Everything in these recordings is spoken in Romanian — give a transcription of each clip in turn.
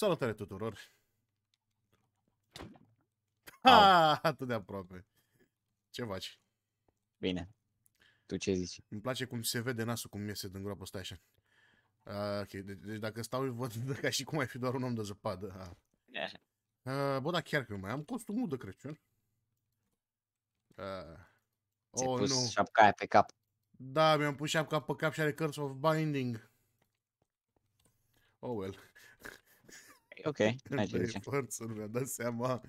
Salutare tuturor! Ha, atât de aproape. Ce faci? Bine. Tu ce zici? Îmi place cum se vede nasul, cum iese din groapă, stai așa. ok, deci, deci dacă stau, văd ca și cum ai fi doar un om de zăpadă. A. A, bă, dar chiar că mai am costumul de Crăciun. Ți-ai oh, pus nu. șapca aia pe cap. Da, mi-am pus șapca pe cap și are Curse of Binding. Oh well ok. Hai păi, forță, nu mi a dat seama.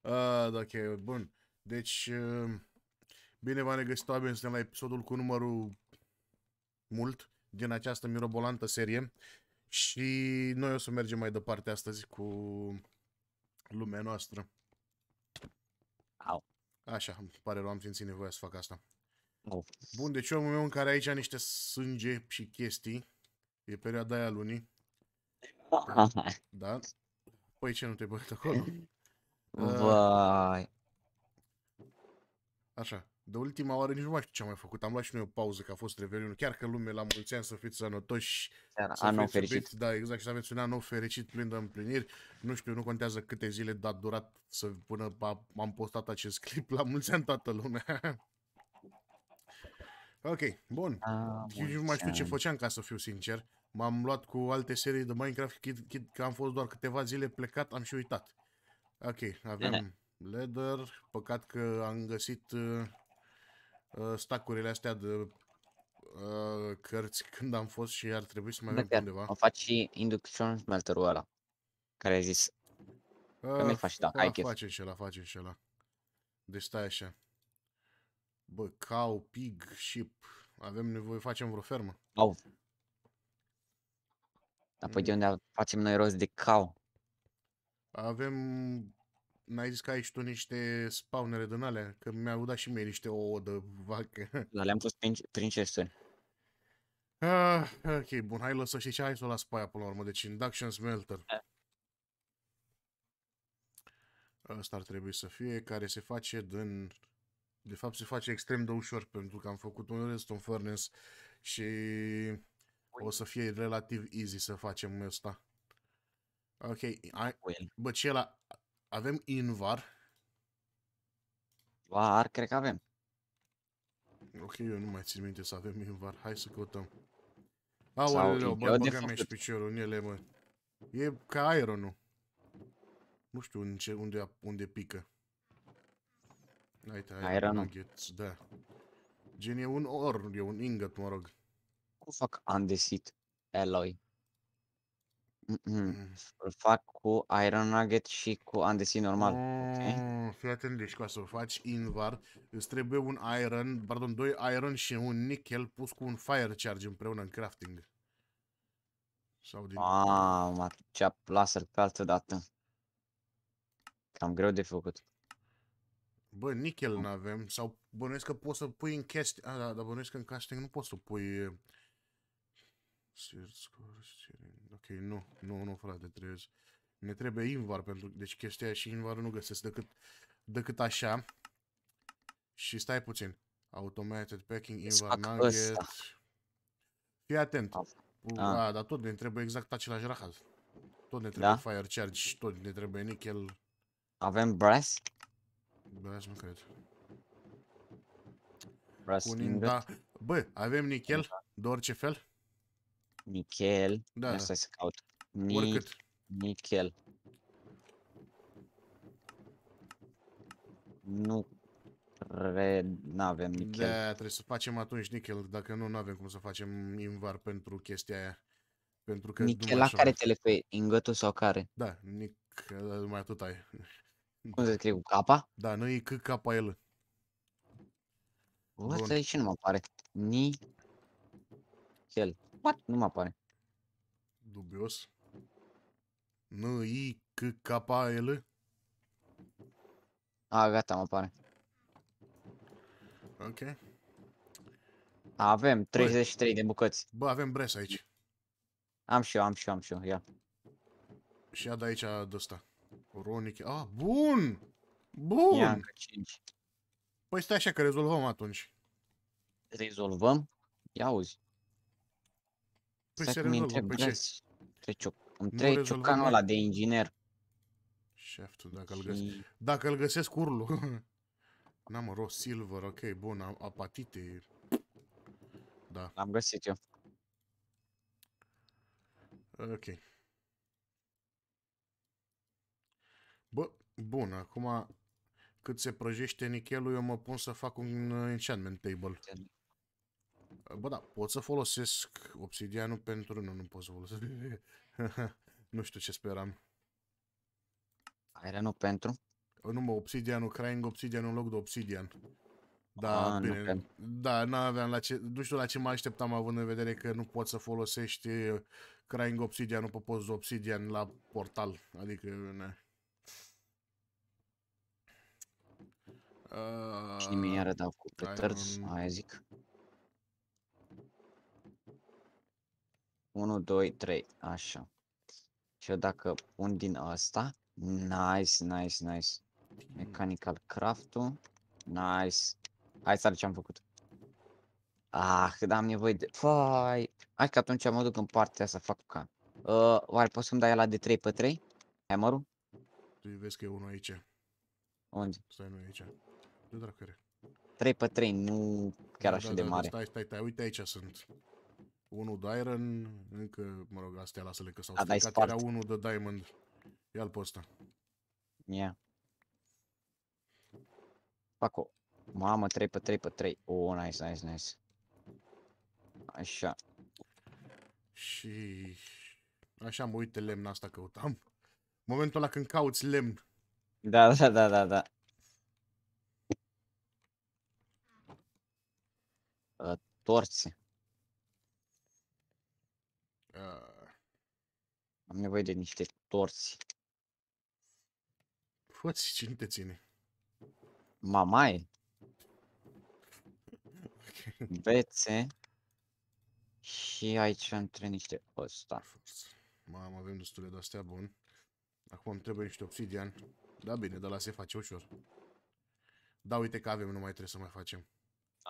Uh, ok, bun. Deci, uh, bine v-am regăsit, oameni, suntem la episodul cu numărul mult din această mirobolantă serie și noi o să mergem mai departe astăzi cu lumea noastră. Au. Așa, îmi pare rău, am simțit nevoia să fac asta. Of. Bun, deci omul meu în care aici niște sânge și chestii, e perioada aia lunii, da? Păi ce nu te-ai băgat acolo? Uh, Vai. Așa. De ultima oară nici nu mai știu ce am mai făcut. Am luat și noi o pauză, că a fost Revelionul. Chiar că lume la mulți ani să fiți sănătoși. să an fiți fericit. Subit. da, exact. Și să aveți un an nou fericit, plin de împliniri. Nu știu, nu contează câte zile, dar durat să până am postat acest clip. La mulți ani toată lumea. ok, bun. Ah, nici nu mai știu ce făceam, ca să fiu sincer. M-am luat cu alte serii de Minecraft, chid, chid că am fost doar câteva zile plecat, am și uitat. Ok, avem leather, păcat că am găsit uh, uh, stacurile astea de uh, cărți când am fost și ar trebui să mai avem undeva. O faci și induction smelterul ăla, care ai zis. Uh, faci da, ai chef. Face și ăla, face și ăla. Deci stai așa. Bă, cow, pig, sheep. Avem nevoie, facem vreo fermă. Au, dar păi de unde facem noi rost de cau? Avem... N-ai zis că ai și tu niște spawnere din alea? Că mi-au dat și mie niște ouă de vacă. Dar le-am pus prin, prin Ah, ok, bun, hai lăsă și ce hai să o las pe aia până la urmă. Deci induction smelter. Da. Asta ar trebui să fie, care se face din... De fapt se face extrem de ușor, pentru că am făcut un redstone furnace și o să fie relativ easy să facem ăsta. Ok, I... bă, ce la... Avem invar? Var, cred că avem. Ok, eu nu mai țin minte să avem invar. Hai să căutăm. Aoleu, bă, băgam și piciorul în ele, mă. E ca aeronul. Nu știu în ce, unde, unde pică. Haide, aeronul. Da. Gen, e un or, e un ingot, mă rog. Cum fac andesit Alloy? Mm. Îl fac cu Iron Nugget și cu andesit normal. Mm, okay. Oh, fii atent, deci ca să o faci invar, îți trebuie un Iron, pardon, doi Iron și un Nickel pus cu un Fire Charge împreună în crafting. Sau din... Mamă, ce laser pe altă dată. Cam greu de făcut. Bă, nickel nu avem. Sau bănuiesc că poți să pui în casting. Ah, da, dar bănuiesc că în casting nu poți să pui Search score, Ok, nu, nu, nu, frate, trebuie să... Ne trebuie invar pentru... Deci chestia și invarul nu găsesc decât, decât așa. Și stai puțin. Automated packing, invar nugget. Fii atent. Da, dar tot ne trebuie exact același rahat. Tot ne da? trebuie da? fire charge, tot ne trebuie nickel. Avem brass? Brass nu cred. Brass Bă, avem nickel de orice fel? Nichel. Da. Asta să caut. Ni Oricât. Nichel. Nu cred, nu avem nichel. Da, trebuie să facem atunci nichel, dacă nu, nu avem cum să facem invar pentru chestia aia. Pentru că nichel la care te lepe, ingătul sau care? Da, nichel, mai atât ai. Cum se scrie, cu capa? Da, nu e că capa el. Bă, ce și nu mă pare. Ni... Chel. What? Nu mă apare. Dubios. N, I, C, K, L. A, gata, mă apare. Ok. Avem 33 Bă. de bucăți. Bă, avem bres aici. Am și eu, am și eu, am și eu, ia. Și ia de aici de ăsta. Ronic. A, ah, bun! Bun! Ia, 5. Păi stai așa că rezolvăm atunci. Rezolvăm? Ia uzi. Păi se rezolvă, păi ce? îmi trei ciocanul ăla de inginer. Șeftul, dacă îl găsesc. Dacă l găsesc, urlu. N-am rost, silver, ok, bun, apatite. Da. L-am găsit eu. Ok. Bă, bun, acum cât se prăjește nichelul, eu mă pun să fac un enchantment table. Bă, da, pot să folosesc obsidianul pentru... Nu, nu pot să folosesc. nu știu ce speram. nu pentru? Păi nu mă, obsidianul, crying obsidian în loc de obsidian. Da, A, ah, bine. Nu da, nu aveam la ce... Nu știu la ce mă așteptam având în vedere că nu poți să folosești eh, crying obsidianul pe post de obsidian la portal. Adică... Ne. Uh, Cine mi-a rădat cu petărți, aia zic. 1, 2, 3, așa. Și eu dacă pun din asta, nice, nice, nice. Mechanical craft-ul, nice. Hai să ce am făcut. Ah, că am nevoie de... Fai! Hai că atunci mă duc în partea să fac ca. Uh, oare poți să-mi dai ăla de 3 pe 3? Hammerul? Tu păi vezi că e unul aici. Unde? Stai, nu aici. De dracu 3 pe 3, nu chiar da, așa da, de da, mare. Stai, stai, stai, uite aici sunt. Unul de Iron, încă, mă rog, astea lasă-le că s-au stricat, era unul de Diamond. Ia-l pe ăsta. Ia. Fac o... Mamă, 3 pe 3 pe 3. Oh, nice, nice, nice. Așa. Și... Așa mă uite lemn asta căutam. Momentul ăla când cauți lemn. Da, da, da, da, da. Uh, ă, torțe. Am nevoie de niște torți. Poți cine te ține. Mamaie. Okay. Bețe. Și aici între niște ăsta. Mamă, avem destule de astea bun. Acum îmi trebuie niște obsidian. Da bine, dar la se face ușor. Da, uite că avem, nu mai trebuie să mai facem.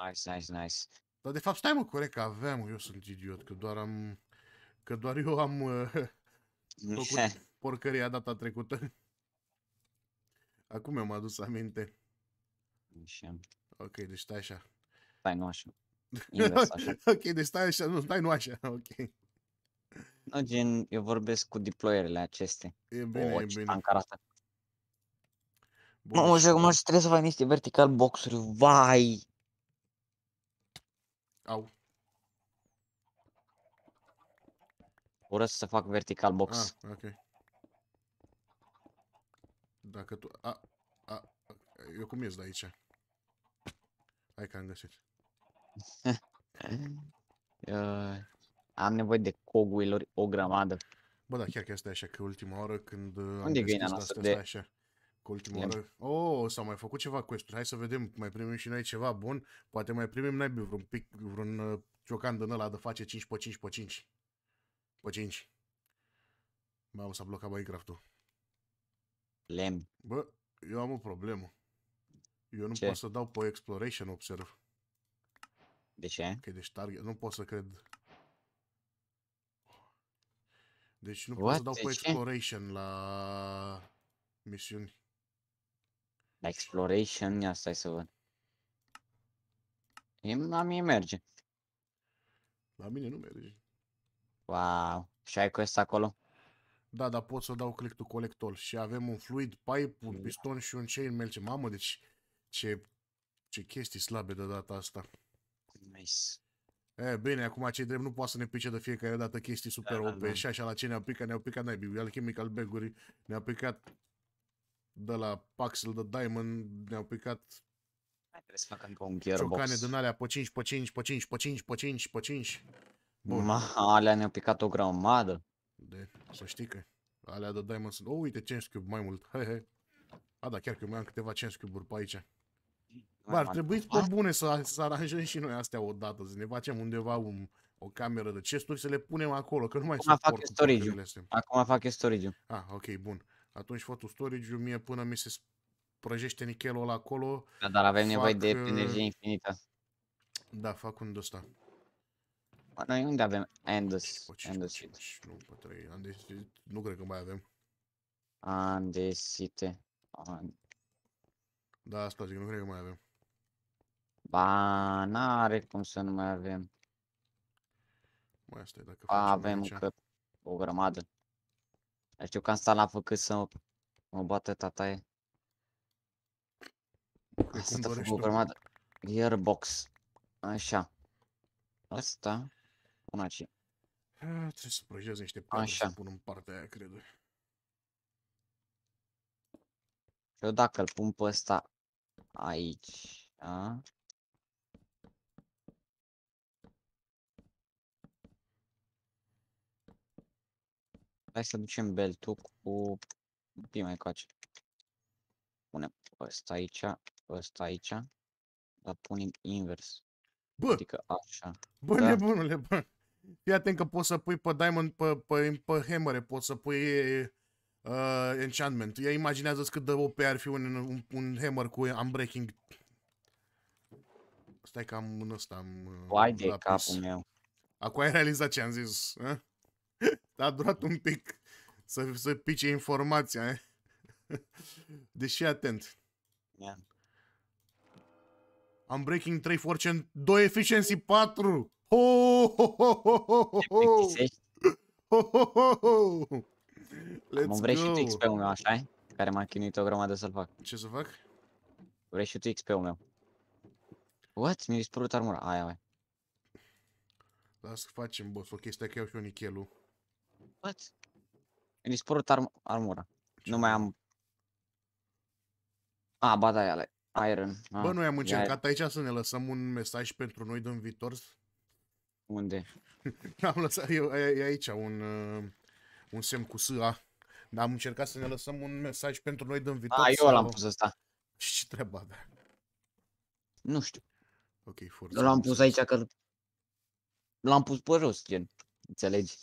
Nice, nice, nice. Dar de fapt, stai mă, corect că aveam, eu sunt idiot, că doar am... Că doar eu am uh, făcut porcăria data trecută. Acum mi-am adus aminte. Așa. Ok, deci stai așa. Stai nu așa. așa. ok, deci stai așa, nu, stai nu așa, ok. No, gen, eu vorbesc cu deployerele aceste. E bine, o, e bine. Am carată. Bun. Mă, joc, mă, trebuie să fac niște vertical boxuri, vai! Au. Urăsc să fac vertical box. Ah, ok. Dacă tu... A, a, eu cum ies de aici? Hai că am găsit. uh, am nevoie de coguilor o grămadă. Bă, da, chiar că asta e așa, că ultima oră când Unde am găsit asta, de... așa. Că ultima Le... Oh, s-au mai făcut ceva cu Hai să vedem, mai primim și noi ceva bun. Poate mai primim, n-ai vreun pic, vreun uh, ciocan din ăla de face 5 pe 5 pe 5. Pe 5. Mamă, s-a blocat Minecraft-ul. Lem. Bă, eu am o problemă. Eu nu Ce? pot să dau pe Exploration, observ. De ce? Că e deci target. Nu pot să cred. Deci nu What? pot să dau de pe ce? Exploration la misiuni. La Exploration? Ia stai să văd. E, la mine merge. La mine nu merge. Wow, și ai quest acolo? Da, dar pot să dau click to collect all și avem un fluid pipe, un mm. piston și un chain merge, Mamă, deci ce, ce chestii slabe de data asta. Nice. E, bine, acum cei drept nu poate să ne pice de fiecare dată chestii super da, OP da, da. și așa la ce ne-au picat, ne-au picat naibii, alchemical bag ne-au picat de la Paxel de Diamond, ne-au picat Hai, trebuie să facă încă un gearbox. Ciocane din alea pe 5, pe 5, pe 5, pe 5, pe 5, pe 5. Bun. Ma, alea ne-au picat o grămadă. De, să știi că alea de diamonds sunt... O, oh, uite, 5 cube mai mult. He, he. A, da, chiar că mai am câteva 5 cube-uri pe aici. Bă, ar trebui pe ah. bune să, să aranjăm și noi astea odată, să ne facem undeva un, o cameră de chesturi, să le punem acolo, că nu mai Acum fac storage Acum fac storage Ah, ok, bun. Atunci fă tu storage mie până mi se prăjește nichelul ăla acolo. Da, dar avem fac, nevoie de uh, energie infinită. Da, fac un de ăsta. Noi unde avem Endless? Păi, păi, Endless. Nu, pe 3. Andesite. Nu cred că mai avem. Andesite. Da, asta zic, nu cred că mai avem. Ba, n-are cum să nu mai avem. Mai asta e dacă ba, avem că o grămadă. Dar știu că am stat la făcut să mă, mă bată tataie. Păi asta a făcut o grămadă. Gearbox. Așa. Asta conace. Trebuie să proiectez niște planuri să pun în partea aia, cred. Eu dacă îl pun pe ăsta aici, a? Hai să ducem beltul cu prima coace. Punem ăsta aici, ăsta aici, dar punem invers. Bă! Adică așa. Bă, da? nebunule, bă! Fii atent că poți să pui pe Diamond, pe, pe, pe Hammer, poți să pui uh, enchantment. Ia imaginează-ți cât de OP ar fi un, un, un hammer cu unbreaking. Stai că am un ăsta, am... Uai de capul meu. Acum ai realizat ce am zis, ă? eh? A durat un pic să, să pice informația, eh? Ă? Deși atent. Yeah. Unbreaking 3 fortune 2 efficiency 4! Ho, ho, ho, ho, ho, ho, ho. Ho, ho, ho, ho. Let's Am vrei go. și tu XP-ul meu, așa -i? Care m-a chinuit o grămadă să-l fac. Ce să fac? Vrei și tu XP-ul meu. What? Mi-a dispărut armura. Aia, aia. Las că facem, boss, o chestie că iau și eu nichelul. What? Mi-a dispărut arm armura. Ce nu mai am... A, ah, ba da, ale. Iron. Ah, Bă, noi am încercat iron. aici să ne lăsăm un mesaj pentru noi din viitor unde? am lăsat, eu, e, e aici un, uh, un semn cu S.A. Dar am încercat să ne lăsăm un mesaj pentru noi din viitor. A, eu l-am pus asta. Și ce treaba avea? Nu știu. Ok, forță. l-am pus aici că l-am pus pe jos, gen. Înțelegi?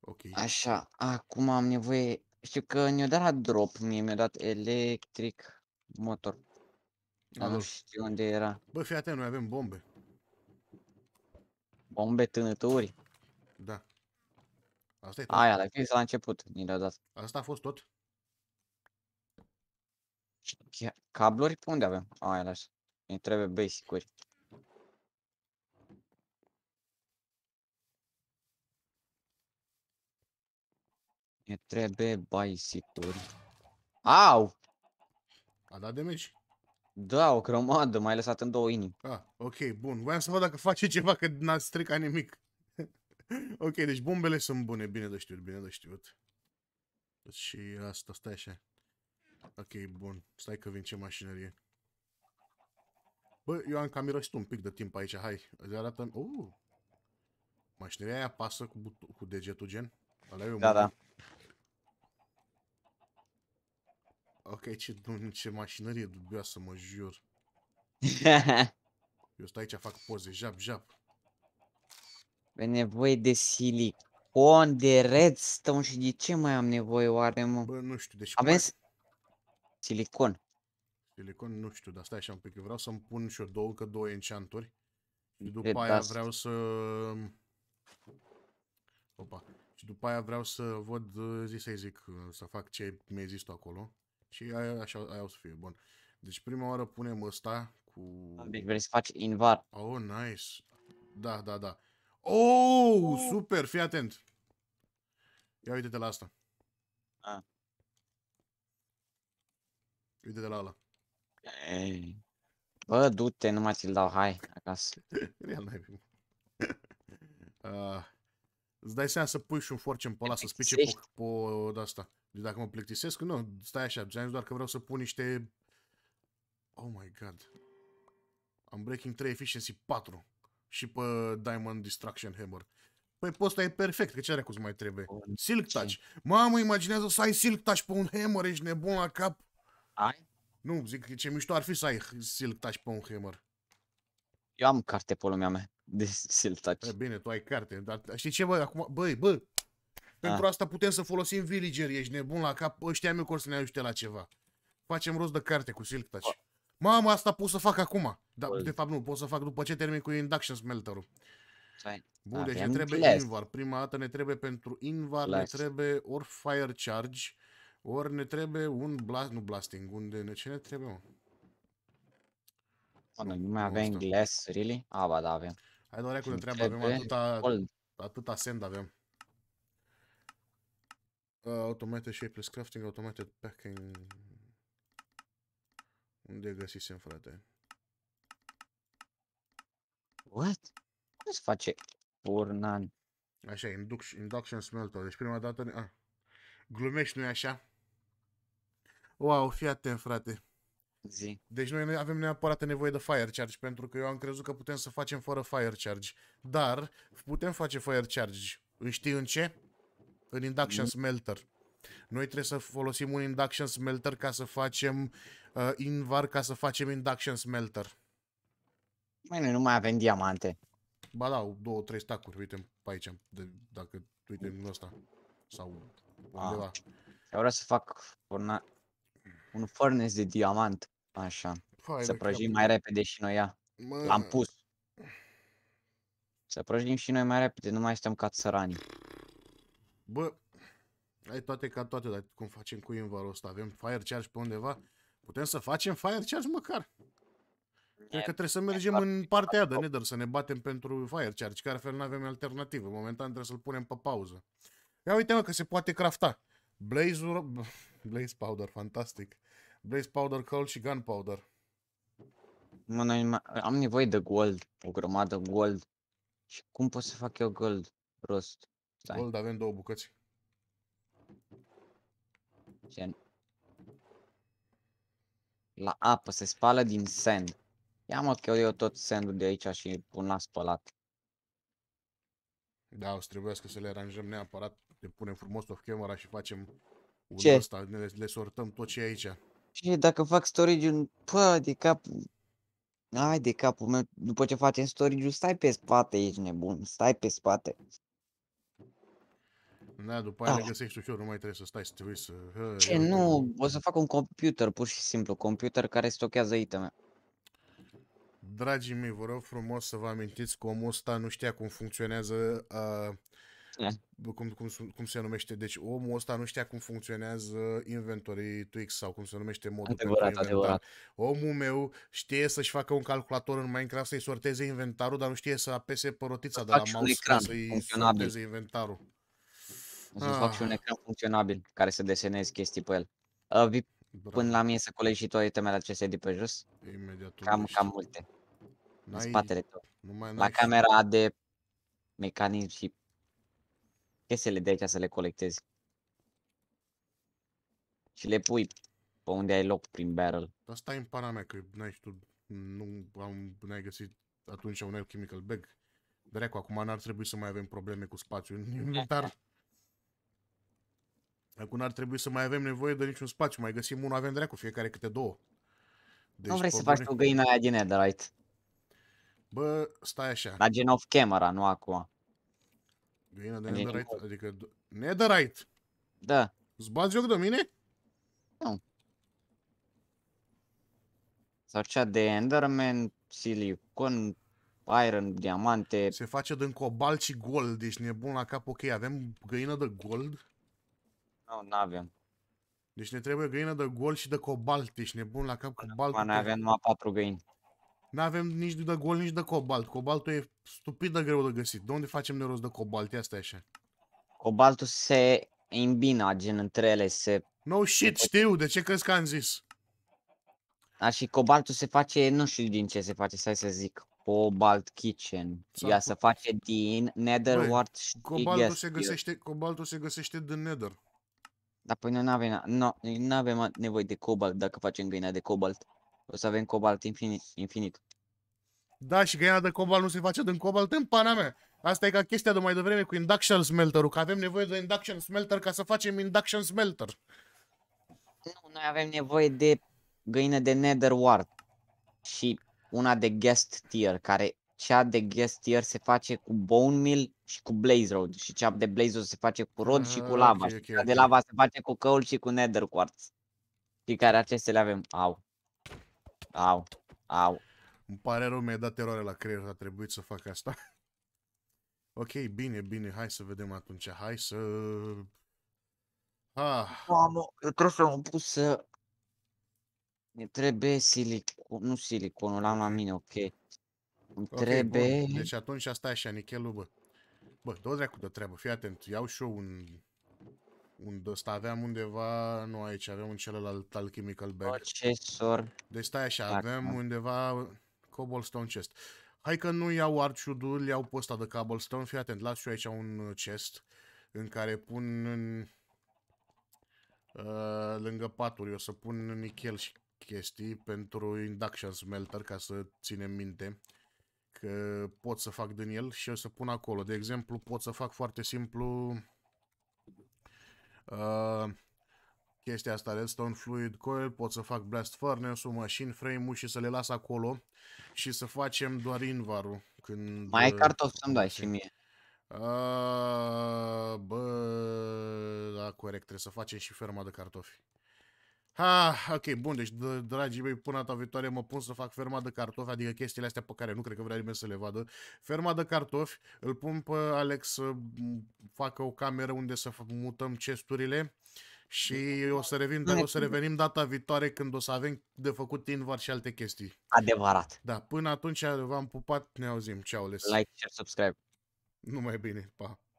Ok. Așa, acum am nevoie... Știu că ne-o dat la drop, mie mi-a dat electric motor. Dar nu știu unde era. Bă, fii atent, noi avem bombe. Bombe, tânături. Da. Asta e tot. Aia, la fix la început, ni le-a dat. Asta a fost tot. Cabluri? Pe unde avem? Aia, lasă. Ne trebuie basic-uri. Ne trebuie basic-uri. Au! A dat damage. Da, o grămadă, mai lăsat în două inimi. Ah, ok, bun. Voiam să văd dacă face ceva, că n-a stricat nimic. ok, deci bombele sunt bune, bine de știut, bine de știut. Deci și asta, stai așa. Ok, bun. Stai că vin ce mașinărie. Bă, eu am cam irostit un pic de timp aici, hai. Îți arată... Uh! Mașinăria aia apasă cu, cu degetul, gen? da, da. Ok, ce, ce mașinărie dubioasă, mă jur. Eu stai aici, fac poze, jap, jap. Pe nevoie de silicon, de redstone și de ce mai am nevoie oare, mă? Bă, nu știu, deci... Avem... Mai... Silicon. Silicon, nu știu, dar stai așa un pic, vreau să-mi pun și eu două, că două enchanturi. Și după Red aia vreau să... Opa. Și după aia vreau să văd, zi să zic, să fac ce mi-ai zis tu acolo. Și aia, așa, aia o să fie, bun. Deci prima oară punem ăsta cu... Ah, deci vrei să faci invar. Oh, nice. Da, da, da. Oh, oh. super, fii atent. Ia uite-te la asta. Ah. Uite-te la ăla. Hey. Bă, du-te, nu mai ți-l dau, hai, acasă. Ia n-ai uh. Îți dai seama să pui și un forcem pe ăla să spice pe, pe asta. Deci dacă mă plictisesc, nu, stai așa, ți doar că vreau să pun niște... Oh my god. Am Breaking 3 Efficiency 4 și pe Diamond Destruction Hammer. Păi posta e perfect, că ce are cu mai trebuie? Silk Touch. Mamă, imaginează să ai Silk Touch pe un hammer, ești nebun la cap. Ai? Nu, zic că ce mișto ar fi să ai Silk Touch pe un hammer. Eu am carte pe lumea mea de siltaci. E bine, tu ai carte, dar știi ce, bă, acum, băi, bă, pentru A. Ah. asta putem să folosim villager, ești nebun la cap, ăștia mi o să ne ajute la ceva. Facem rost de carte cu Silk Touch. Mamă, asta pot să fac acum. Dar, Bă. de fapt, nu, pot să fac după ce termin cu Induction Smelter-ul. Bun, ah, deci ne trebuie înțeles. Invar. Prima dată ne trebuie pentru Invar, Blast. ne trebuie ori Fire Charge, ori ne trebuie un blast, nu blasting, unde ne, ce ne trebuie, mă? Doamne, adică nu mai avem glass, really? A, ah, ba, da, avem. Hai doar cu treaba, avem atâta, Old. atâta send avem. Uh, automated shapeless crafting, automated packing. Unde găsisem, frate? What? Cum se face Burnan? Așa, induction, induction smelter. Deci prima dată... Ne... Ah. Glumești, nu-i așa? Wow, fii atent, frate. Zi. Deci noi avem neapărat nevoie de fire charge, pentru că eu am crezut că putem să facem fără fire charge. Dar putem face fire charge. Știi în ce? În induction mm. smelter. Noi trebuie să folosim un induction smelter ca să facem uh, invar, ca să facem induction smelter. Mai noi nu mai avem diamante. Ba da, două, trei stacuri, uite pe aici, de, dacă, uite în ăsta, sau ah. undeva. Ah, vreau să fac un furnace de diamant. Așa. Fai să prăjim mai repede și noi ea. Mă... L-am pus. Să prăjim și noi mai repede, nu mai stăm ca țăranii. Bă, ai toate ca toate, dar cum facem cu invalul ăsta? Avem fire charge pe undeva? Putem să facem fire charge măcar? Cred că trebuie să mergem în partea de Nether, să ne batem pentru fire charge, care fel nu avem alternativă. Momentan trebuie să-l punem pe pauză. Ia uite mă că se poate crafta. Blaze, Blaze powder, fantastic. Blaze Powder, Cold și Gunpowder. Mă, noi, am nevoie de gold, o grămadă gold. Și cum pot să fac eu gold rost? Stai. Gold avem două bucăți. Gen. La apă, se spală din sand. Ia mă că eu tot sandul de aici și îl pun la spălat. Da, o să trebuiască să le aranjăm neapărat. Le punem frumos off camera și facem ce? Asta. le, le sortăm tot ce e aici. Și dacă fac storage pă, de cap, ai de capul meu, după ce facem storage stai pe spate, ești nebun, stai pe spate. Da, după aia ah. le găsești ușor, nu mai trebuie să stai să trebuie să... Ce, nu, o să fac un computer, pur și simplu, computer care stochează iteme. Dragii mei, vă rog frumos să vă amintiți că omul ăsta nu știa cum funcționează uh, da. cum, cum, cum se numește. Deci omul ăsta nu știa cum funcționează inventory Twix sau cum se numește modul adevărat, adevărat. Omul meu știe să-și facă un calculator în Minecraft să-i sorteze inventarul, dar nu știe să apese pe rotița de la mouse ca să-i sorteze inventarul. Să ah. fac și un ah. ecran funcționabil care să desenezi chestii pe el. Uh, vi- Bravo. Până la mine să colegi și tu temele acestea de pe jos. Imediat cam, cam multe. N-ai... În spatele tău. Nu la camera de mecanism și chestiile de aici să le colectezi. Și le pui pe unde ai loc prin barrel. Dar stai în pana mea, că n-ai tu, nu am, n-ai găsit atunci un alchemical bag. Dreacu, acum n-ar trebui să mai avem probleme cu spațiul în inventar. Acum n-ar trebui să mai avem nevoie de niciun spațiu. Mai găsim unul, avem dreacu, fiecare câte două. Deci, nu vrei să faci o găină aia din Netherite. Bă, stai așa. La gen of camera, nu acum. Găină de netherite? Adică netherite? Da. Îți bați joc de mine? Nu. Sau cea de enderman, silicon, iron, diamante. Se face din cobalt și gold, deci nebun la cap, ok, avem găină de gold? Nu, nu avem. Deci ne trebuie găină de gold și de cobalt, ești nebun la cap cobalt. Acum ne avem numai patru găini. N-avem nici de gol, nici de cobalt. Cobaltul e stupid de greu de găsit. De unde facem noi rost de cobalt? Asta e așa. Cobaltul se îmbina gen între ele, se... No shit, se... știu, de ce crezi că am zis? A, da, și cobaltul se face, nu știu din ce se face, stai să zic. Cobalt Kitchen. Ea se face din Nether Băi, și cobaltul se, găsește, cobaltul se găsește din Nether. Dar păi noi nu avem, nu, avem nevoie de cobalt dacă facem găina de cobalt. O să avem cobalt infinit. infinit. Da, și găina de cobalt nu se face din cobalt în pana mea. Asta e ca chestia de mai devreme cu induction smelter-ul, că avem nevoie de induction smelter ca să facem induction smelter. Nu, noi avem nevoie de găină de nether wart și una de guest tier, care cea de guest tier se face cu bone meal și cu blaze road și cea de blaze road se face cu rod ah, și cu ah, lava okay, și cea okay. de lava se face cu coal și cu nether quartz. și care acestea le avem. Au. Au, au. Îmi pare rău, mi-ai dat eroare la creier, a trebuit să fac asta. ok, bine, bine, hai să vedem atunci, hai să... Ah. Mamă, eu trebuie să am pus să... Ne trebuie silicon, nu siliconul, l-am la mine, ok. Îmi okay, trebuie... Bun. Deci atunci asta e așa, nichelul, bă. Bă, dă-o dracu de treabă, fii atent, iau și eu un unde ăsta aveam undeva, nu aici, avem un celălalt alchemical bag. Procesor. Deci stai așa, Dacă. avem undeva cobblestone chest. Hai că nu iau arciudul, iau pe ăsta de cobblestone, fii atent, las și eu aici un uh, chest în care pun în, uh, lângă eu o să pun nichel și chestii pentru induction smelter ca să ținem minte că pot să fac din el și o să pun acolo. De exemplu, pot să fac foarte simplu Uh, chestia asta, redstone fluid coil, pot să fac blast furnace-ul, machine frame-ul și să le las acolo și să facem doar invarul. Când, Mai ai uh, cartofi să-mi dai și mie. Uh, bă, da, corect, trebuie să facem și ferma de cartofi. Ha, ah, ok, bun, deci, dragii mei, până data viitoare mă pun să fac ferma de cartofi, adică chestiile astea pe care nu cred că vrea nimeni să le vadă. Ferma de cartofi, îl pun pe Alex să facă o cameră unde să mutăm chesturile și o să, revin, dar o să revenim data viitoare când o să avem de făcut invar și alte chestii. Adevărat. Da, până atunci v-am pupat, ne auzim, ceau les. Like, share, subscribe. Numai bine, pa.